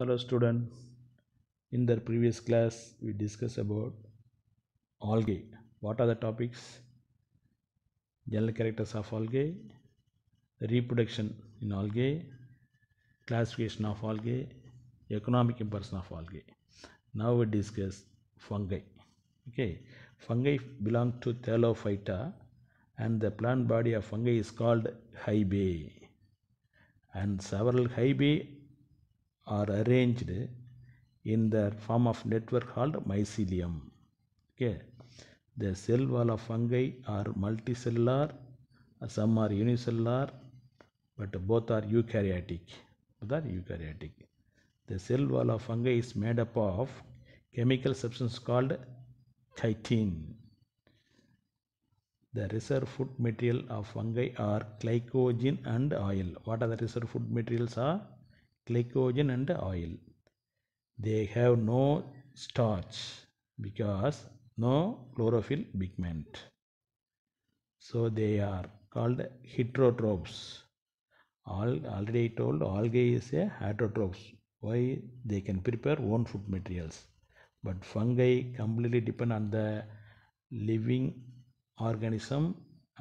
hello student in their previous class we discussed about algae what are the topics general characters of algae reproduction in algae classification of algae economic importance of algae now we discuss fungi okay fungi belong to thalophyta and the plant body of fungi is called hybae and several hybae are arranged in the form of network called mycelium. Okay. The cell wall of fungi are multicellular, some are unicellular, but both are eukaryotic. Both are eukaryotic. The cell wall of fungi is made up of chemical substance called chitin. The reserve food material of fungi are glycogen and oil. What are the reserve food materials are? glycogen and oil they have no starch because no chlorophyll pigment so they are called heterotrophs All already told algae is a heterotrophs why they can prepare own food materials but fungi completely depend on the living organism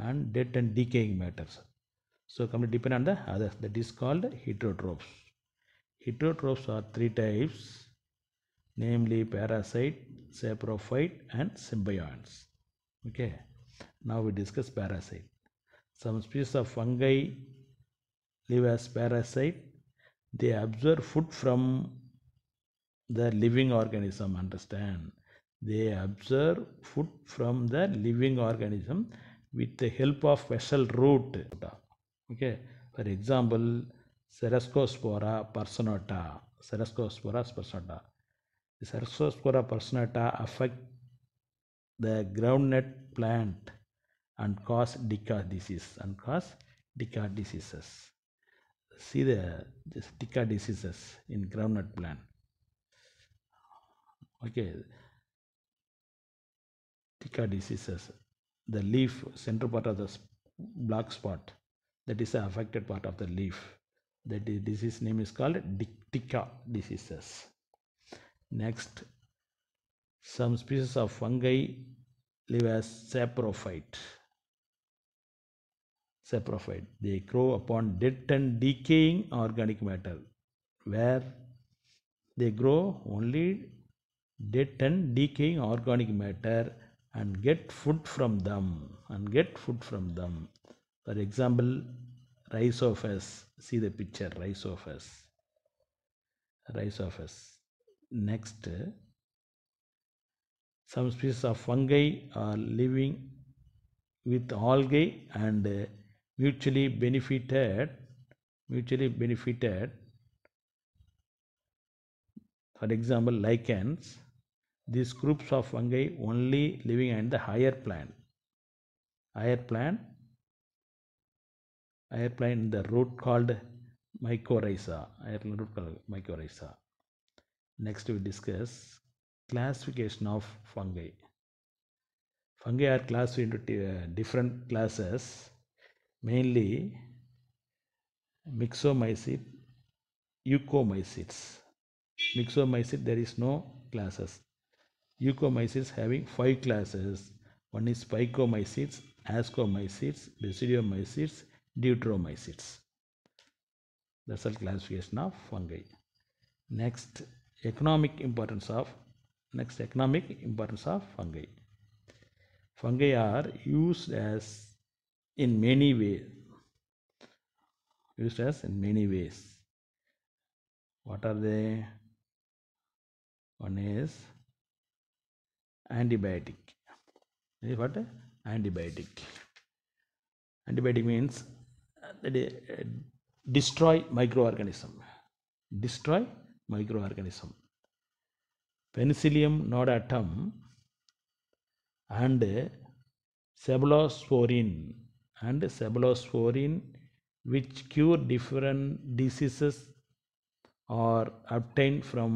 and dead and decaying matters so completely depend on the others that is called heterotrophs Heterotrophs are three types namely parasite, saprophyte and symbionts. Okay. Now we discuss parasite. Some species of fungi live as parasite. They absorb food from the living organism, understand. They absorb food from the living organism with the help of vessel root. Okay. For example, Cerascospora personata. Cerascospora personata. The Cerascospora personata affect the groundnut plant and cause Dickard disease and cause Dickard diseases. See the Dickard diseases in groundnut plant. Okay, Dickard diseases. The leaf, center part of the black spot, that is the affected part of the leaf the disease name is called dictyca diseases next some species of fungi live as saprophyte saprophyte they grow upon dead and decaying organic matter where they grow only dead and decaying organic matter and get food from them and get food from them for example rise See the picture, rise of Next, some species of fungi are living with algae and uh, mutually benefited mutually benefited for example lichens these groups of fungi only living in the higher plant higher plant I applied the root called mycorrhiza. I root called mycorrhiza. Next we discuss classification of fungi. Fungi are classified into uh, different classes, mainly myxomycete, euchomycetes. Myxomycete there is no classes. Euchomycetes having five classes. One is picomycetes, ascomycetes, basidiomycetes, deuteromycetes. That's cell classification of fungi. Next, economic importance of next economic importance of fungi. Fungi are used as in many ways. Used as in many ways. What are they? One is antibiotic. What? Antibiotic. Antibiotic means uh, destroy microorganism destroy microorganism penicillium nodatum and cephalosporin and cephalosporin which cure different diseases are obtained from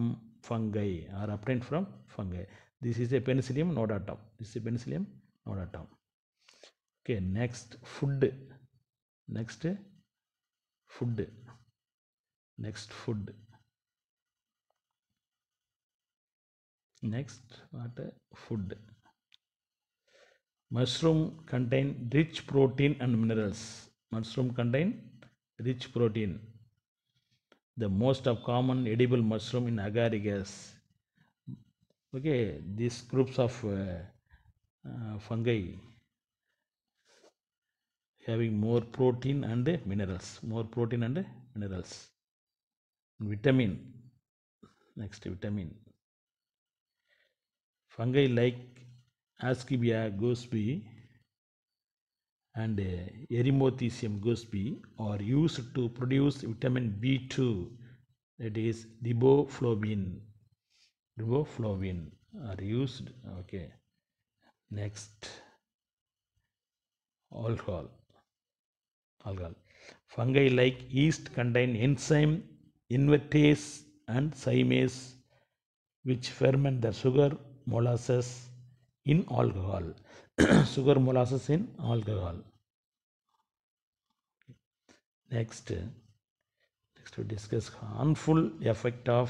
fungi are obtained from fungi this is a penicillium nodatum this is a penicillium nodatum okay next food next day, food day. next food day. next what food day. mushroom contain rich protein and minerals mushroom contain rich protein the most of common edible mushroom in agaricus okay these groups of uh, uh, fungi having more protein and minerals more protein and minerals vitamin next vitamin fungi like ascibia gosby and uh, erymothecium gosby are used to produce vitamin b2 that is riboflavin riboflavin are used okay next alcohol algal. Fungi like yeast contain enzyme invertase and cymase which ferment the sugar molasses in alcohol. sugar molasses in alcohol. Next, next we discuss harmful effect of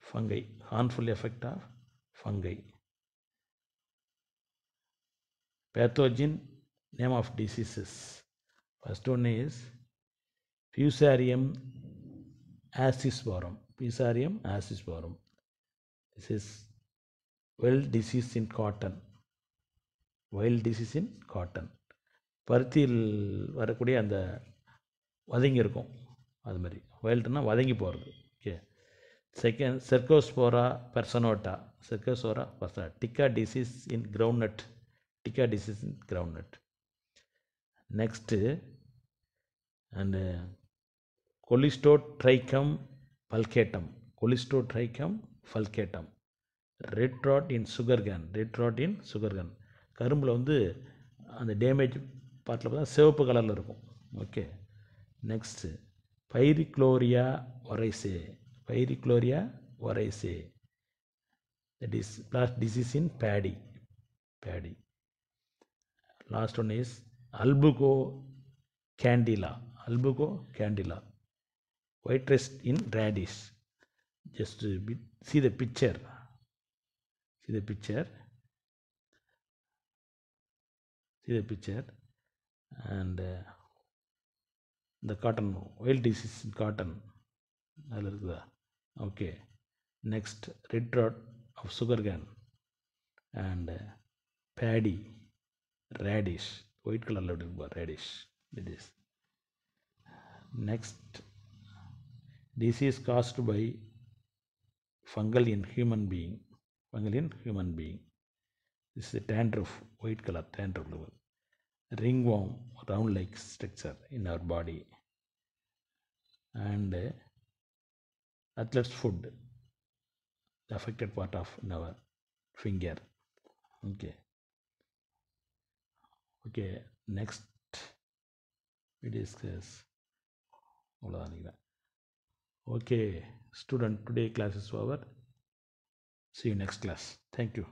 fungi. Harmful effect of fungi. Pathogen, name of diseases. First is one ஆசிஸ் வாரம் ascisvorum. ஆசிஸ் வாரம் This is wild disease in cotton Wild disease in cotton பருத்தியில் வரக்கூடிய அந்த வதங்கி இருக்கும் அது மாதிரி வயல்ட்டுனா வதங்கி போகிறது okay second cercospora personata cercospora personata tikka disease in groundnut tikka disease in groundnut next and colletotrichum falcatum colletotrichum falcatum red rot in sugarcane red rot in sugarcane கரும்பில் வந்து அந்த டேமேஜ் பார்ட்டில் பார்த்தா சிவப்பு கலரில் இருக்கும் okay next pyricularia oryzae pyricularia oryzae this blast disease in paddy paddy last one is albuco candila albuco candila white rest in radish just see the picture see the picture see the picture and uh, the cotton oil disease in cotton okay next red rot of sugarcane and uh, paddy radish white கலரில் எப்படி இருக்கும் radish it is next disease caused by fungal in human being fungal in human being this is a dandruff white color dandruff level ringworm round like structure in our body and uh, athlete's food the affected part of our finger okay okay next we discuss அவ்வளோதான் நினைக்கிறேன் okay student today class is over see you next class thank you